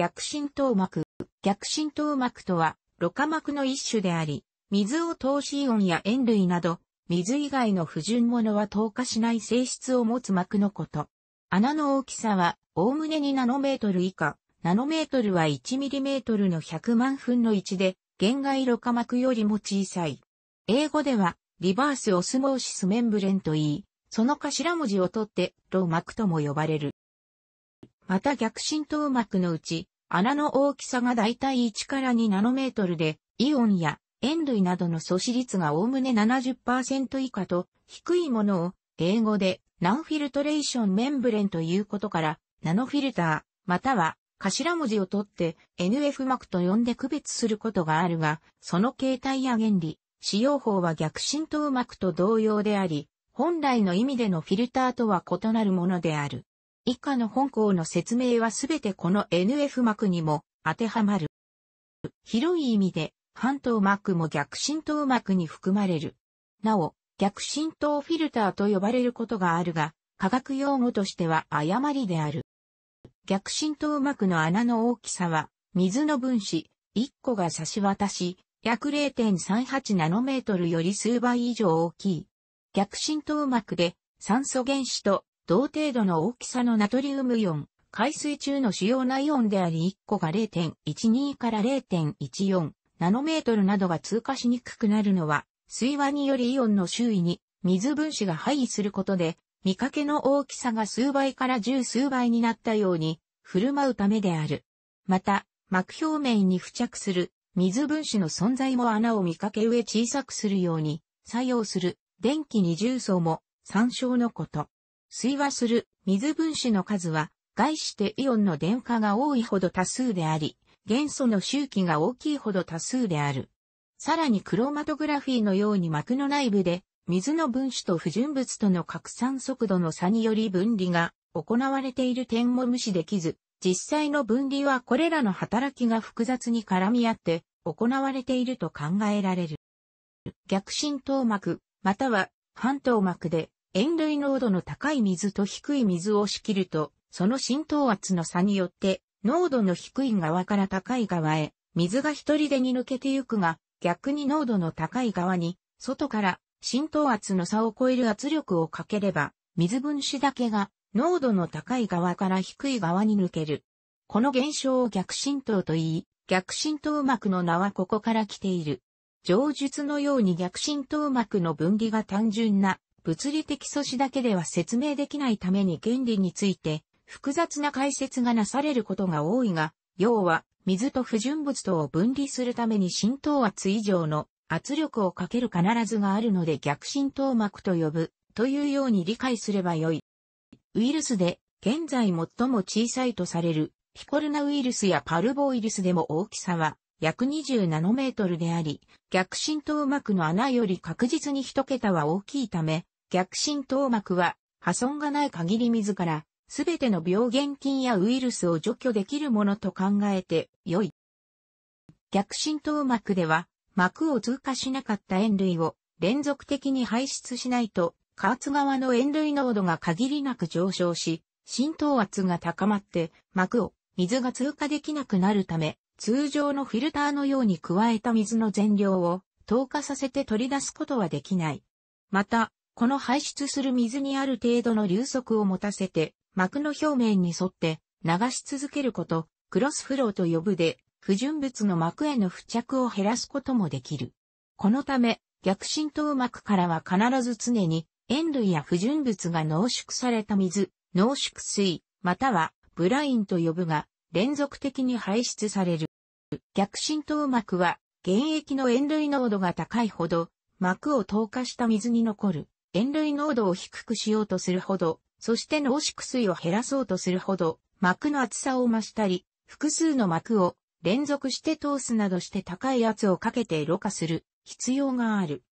逆浸透膜。逆浸透膜とは、ろ過膜の一種であり、水を通しイオンや塩類など、水以外の不純物は透過しない性質を持つ膜のこと。穴の大きさは、おおむね2ナノメートル以下、ナノメートルは1ミリメートルの100万分の1で、限外ろ過膜よりも小さい。英語では、リバースオスモーシスメンブレンと言い、その頭文字を取って、ロ膜とも呼ばれる。また逆浸透膜のうち、穴の大きさがだいたい1から2ナノメートルで、イオンや塩類などの素子率がおおむね70%以下と低いものを英語でナンフィルトレーションメンブレンということからナノフィルターまたは頭文字を取って NF 膜と呼んで区別することがあるが、その形態や原理、使用法は逆浸透膜と同様であり、本来の意味でのフィルターとは異なるものである。以下の本項の説明はすべてこの NF 膜にも当てはまる。広い意味で、半島膜も逆浸透膜に含まれる。なお、逆浸透フィルターと呼ばれることがあるが、科学用語としては誤りである。逆浸透膜の穴の大きさは、水の分子、1個が差し渡し、約0.38ナノメートルより数倍以上大きい。逆浸透膜で酸素原子と同程度の大きさのナトリウムイオン、海水中の主要なイオンであり1個が0.12から0.14ナノメートルなどが通過しにくくなるのは、水和によりイオンの周囲に水分子が配位することで、見かけの大きさが数倍から十数倍になったように振る舞うためである。また、膜表面に付着する水分子の存在も穴を見かけ上小さくするように作用する電気二重層も参照のこと。水和する水分子の数は、概してイオンの電荷が多いほど多数であり、元素の周期が大きいほど多数である。さらにクロマトグラフィーのように膜の内部で、水の分子と不純物との拡散速度の差により分離が行われている点も無視できず、実際の分離はこれらの働きが複雑に絡み合って行われていると考えられる。逆浸透膜、または半透膜で塩類濃度の高い水と低い水を仕切ると、その浸透圧の差によって、濃度の低い側から高い側へ、水が一人でに抜けてゆくが、逆に濃度の高い側に、外から浸透圧の差を超える圧力をかければ、水分子だけが濃度の高い側から低い側に抜ける。この現象を逆浸透と言い、逆浸透膜の名はここから来ている。上述のように逆浸透膜の分離が単純な物理的素子だけでは説明できないために原理について複雑な解説がなされることが多いが、要は水と不純物とを分離するために浸透圧以上の圧力をかける必ずがあるので逆浸透膜と呼ぶというように理解すればよい。ウイルスで現在最も小さいとされるピコルナウイルスやパルボウイルスでも大きさは約20ナノメートルであり、逆浸透膜の穴より確実に一桁は大きいため、逆浸透膜は破損がない限り自ら、すべての病原菌やウイルスを除去できるものと考えて良い。逆浸透膜では、膜を通過しなかった塩類を連続的に排出しないと、加圧側の塩類濃度が限りなく上昇し、浸透圧が高まって膜を水が通過できなくなるため、通常のフィルターのように加えた水の全量を透過させて取り出すことはできない。また、この排出する水にある程度の流速を持たせて、膜の表面に沿って流し続けること、クロスフローと呼ぶで、不純物の膜への付着を減らすこともできる。このため、逆浸透膜からは必ず常に塩類や不純物が濃縮された水、濃縮水、またはブラインと呼ぶが、連続的に排出される。逆浸透膜は、原液の塩類濃度が高いほど、膜を透過した水に残る。塩類濃度を低くしようとするほど、そして濃縮水を減らそうとするほど、膜の厚さを増したり、複数の膜を連続して通すなどして高い圧をかけてろ過する必要がある。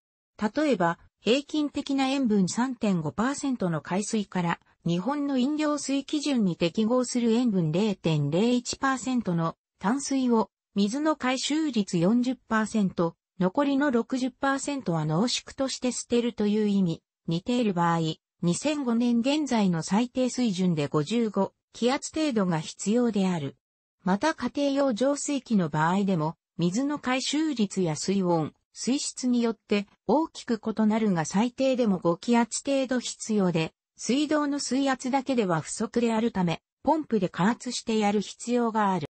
例えば、平均的な塩分3.5%の海水から日本の飲料水基準に適合する塩分0.01%の淡水を水の回収率40%、残りの60%は濃縮として捨てるという意味似ている場合、2005年現在の最低水準で55気圧程度が必要である。また家庭用浄水器の場合でも、水の回収率や水温、水質によって大きく異なるが最低でも5気圧程度必要で、水道の水圧だけでは不足であるため、ポンプで加圧してやる必要がある。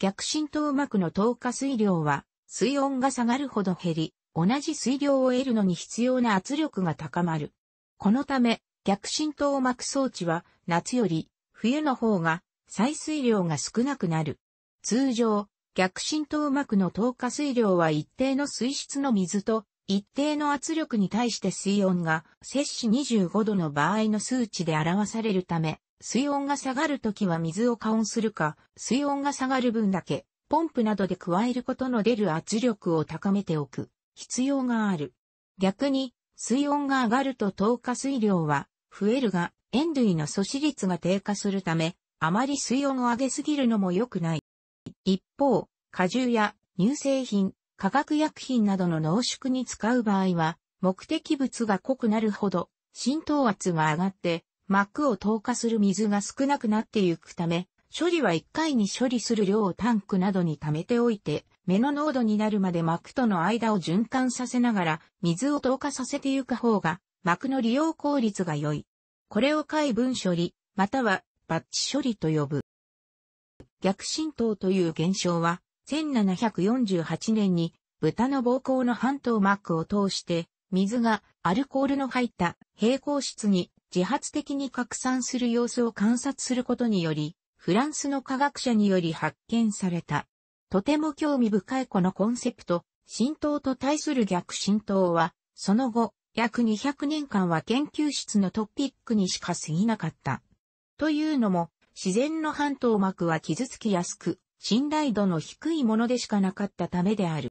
逆浸透膜の透過水量は、水温が下がるほど減り、同じ水量を得るのに必要な圧力が高まる。このため、逆浸透膜装置は夏より冬の方が採水量が少なくなる。通常、逆浸透膜の透過水量は一定の水質の水と一定の圧力に対して水温が摂氏25度の場合の数値で表されるため、水温が下がるときは水を加温するか、水温が下がる分だけ、ポンプなどで加えることの出る圧力を高めておく。必要がある。逆に、水温が上がると糖化水量は増えるが、塩類の阻止率が低下するため、あまり水温を上げすぎるのも良くない。一方、果汁や乳製品、化学薬品などの濃縮に使う場合は、目的物が濃くなるほど浸透圧が上がって膜を透過する水が少なくなっていくため、処理は1回に処理する量をタンクなどに溜めておいて、目の濃度になるまで膜との間を循環させながら水を透過させてゆく方が膜の利用効率が良い。これを解分処理、またはバッチ処理と呼ぶ。逆浸透という現象は、1748年に豚の膀胱の半島膜を通して、水がアルコールの入った平行室に自発的に拡散する様子を観察することにより、フランスの科学者により発見された。とても興味深いこのコンセプト、浸透と対する逆浸透は、その後、約200年間は研究室のトピックにしか過ぎなかった。というのも、自然の半島膜は傷つきやすく、信頼度の低いものでしかなかったためである。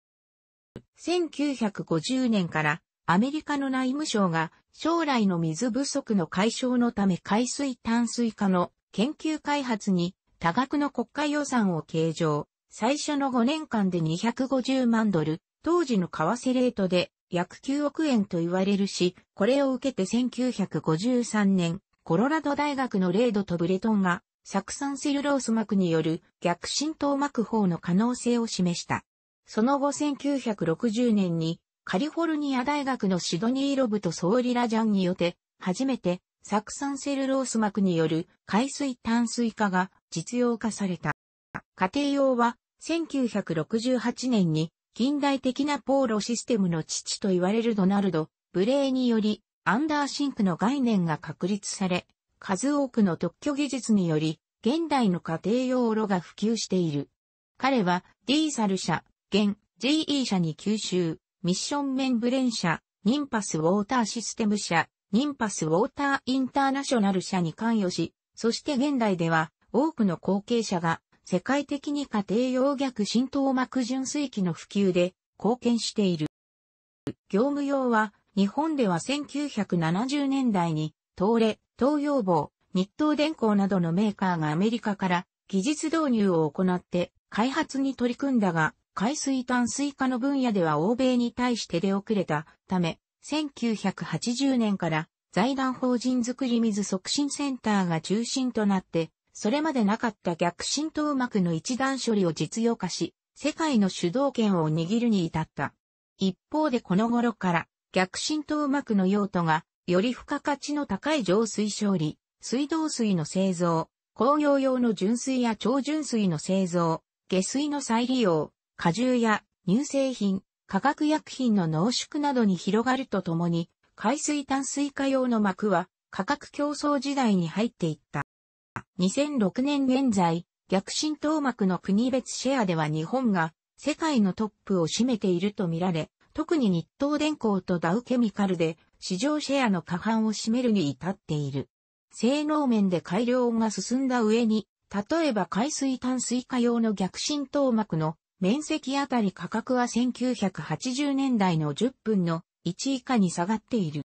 1950年からアメリカの内務省が将来の水不足の解消のため海水淡水化の研究開発に多額の国家予算を計上。最初の5年間で250万ドル、当時の為替レートで約9億円と言われるし、これを受けて1953年、コロラド大学のレードとブレトンが、酢酸セルロース膜による逆浸透膜法の可能性を示した。その後1960年に、カリフォルニア大学のシドニー・ロブとソーリラジャンによって、初めて、酢酸セルロース膜による海水淡水化が実用化された。家庭用は1968年に近代的なポーロシステムの父と言われるドナルド・ブレーによりアンダーシンクの概念が確立され、数多くの特許技術により現代の家庭用炉が普及している。彼はディーサル社、現 GE 社に吸収、ミッションメンブレン社、ニンパスウォーターシステム社、ニンパスウォーターインターナショナル社に関与し、そして現代では多くの後継者が世界的に家庭用逆浸透膜純水器の普及で貢献している。業務用は、日本では1970年代に、東レ、東洋坊、日東電工などのメーカーがアメリカから技術導入を行って開発に取り組んだが、海水淡水化の分野では欧米に対して出遅れたため、1980年から財団法人づくり水促進センターが中心となってそれまでなかった逆浸透膜の一段処理を実用化し、世界の主導権を握るに至った。一方でこの頃から、逆浸透膜の用途が、より付加価値の高い浄水処理、水道水の製造、工業用の純水や超純水の製造、下水の再利用、果汁や乳製品、化学薬品の濃縮などに広がるとともに、海水淡水化用の膜は価格競争時代に入っていった。2006年現在、逆浸透膜の国別シェアでは日本が世界のトップを占めているとみられ、特に日東電工とダウケミカルで市場シェアの過半を占めるに至っている。性能面で改良が進んだ上に、例えば海水炭水化用の逆浸透膜の面積あたり価格は1980年代の10分の1以下に下がっている。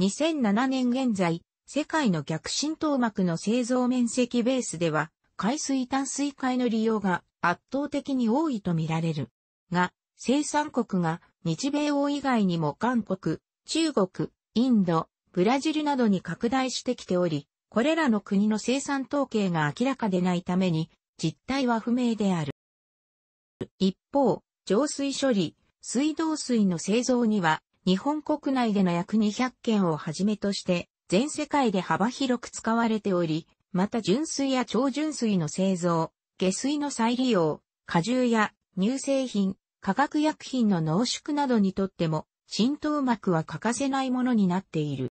2007年現在、世界の逆浸透膜の製造面積ベースでは、海水淡水海の利用が圧倒的に多いと見られる。が、生産国が日米欧以外にも韓国、中国、インド、ブラジルなどに拡大してきており、これらの国の生産統計が明らかでないために、実態は不明である。一方、浄水処理、水道水の製造には、日本国内での約200件をはじめとして、全世界で幅広く使われており、また純水や超純水の製造、下水の再利用、果汁や乳製品、化学薬品の濃縮などにとっても、浸透膜は欠かせないものになっている。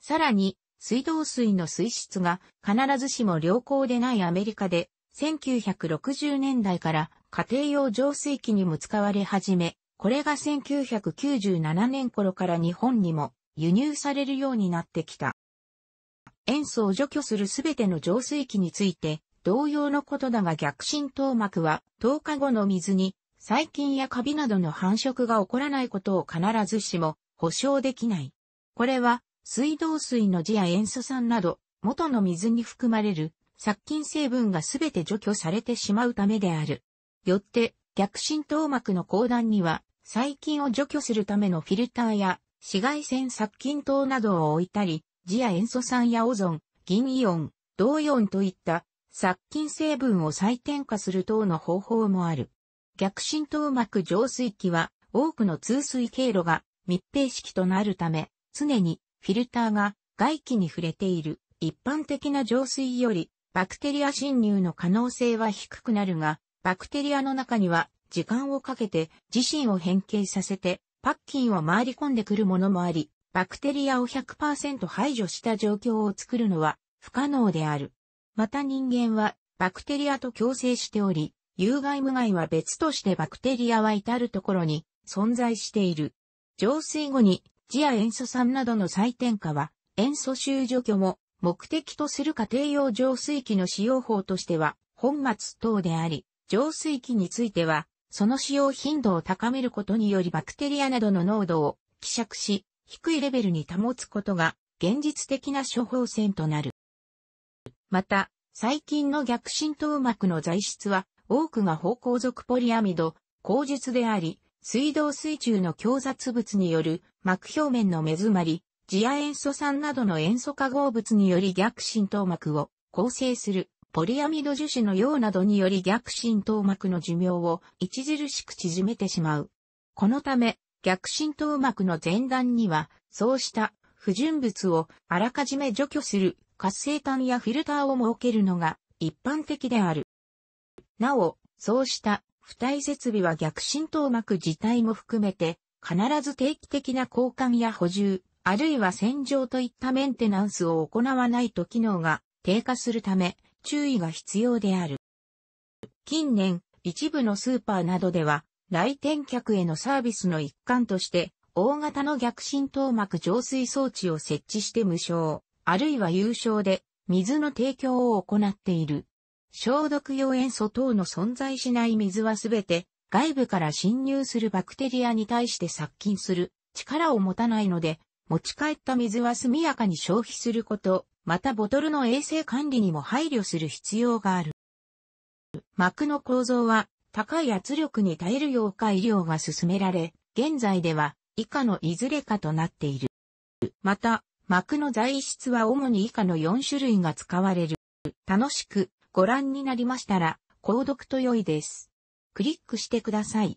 さらに、水道水の水質が必ずしも良好でないアメリカで、1960年代から家庭用浄水器にも使われ始め、これが1997年頃から日本にも輸入されるようになってきた。塩素を除去するすべての浄水器について、同様のことだが逆浸透膜は10日後の水に細菌やカビなどの繁殖が起こらないことを必ずしも保証できない。これは水道水の字や塩素酸など元の水に含まれる殺菌成分がすべて除去されてしまうためである。よって逆浸透膜の後段には細菌を除去するためのフィルターや紫外線殺菌灯などを置いたり、次亜塩素酸やオゾン、銀イオン、銅イオンといった殺菌成分を再添加する等の方法もある。逆浸透膜浄水器は多くの通水経路が密閉式となるため、常にフィルターが外気に触れている一般的な浄水よりバクテリア侵入の可能性は低くなるが、バクテリアの中には時間をかけて自身を変形させてパッキンを回り込んでくるものもあり、バクテリアを100%排除した状況を作るのは不可能である。また人間はバクテリアと共生しており、有害無害は別としてバクテリアは至るところに存在している。浄水後にジア塩素酸などの再添加は塩素臭除去も目的とする家庭用浄水器の使用法としては本末等であり、浄水器についてはその使用頻度を高めることによりバクテリアなどの濃度を希釈し、低いレベルに保つことが現実的な処方箋となる。また、最近の逆浸透膜の材質は、多くが方向属ポリアミド、口述であり、水道水中の強雑物による膜表面の目詰まり、次亜塩素酸などの塩素化合物により逆浸透膜を構成するポリアミド樹脂の用などにより逆浸透膜の寿命を著しく縮めてしまう。このため、逆浸透膜の前段には、そうした不純物をあらかじめ除去する活性炭やフィルターを設けるのが一般的である。なお、そうした付帯設備は逆浸透膜自体も含めて、必ず定期的な交換や補充、あるいは洗浄といったメンテナンスを行わないと機能が低下するため、注意が必要である。近年、一部のスーパーなどでは、来店客へのサービスの一環として、大型の逆浸透膜浄水装置を設置して無償、あるいは有償で、水の提供を行っている。消毒用塩素等の存在しない水はすべて、外部から侵入するバクテリアに対して殺菌する力を持たないので、持ち帰った水は速やかに消費することまたボトルの衛生管理にも配慮する必要がある。膜の構造は高い圧力に耐えるよう改良が進められ、現在では以下のいずれかとなっている。また、膜の材質は主に以下の4種類が使われる。楽しくご覧になりましたら、購読と良いです。クリックしてください。